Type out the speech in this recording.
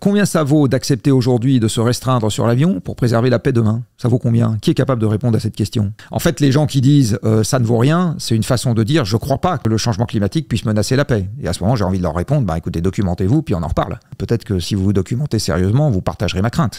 Combien ça vaut d'accepter aujourd'hui de se restreindre sur l'avion pour préserver la paix demain Ça vaut combien Qui est capable de répondre à cette question En fait, les gens qui disent euh, ça ne vaut rien, c'est une façon de dire je crois pas que le changement climatique puisse menacer la paix. Et à ce moment, j'ai envie de leur répondre bah écoutez, documentez-vous, puis on en reparle. Peut-être que si vous vous documentez sérieusement, vous partagerez ma crainte.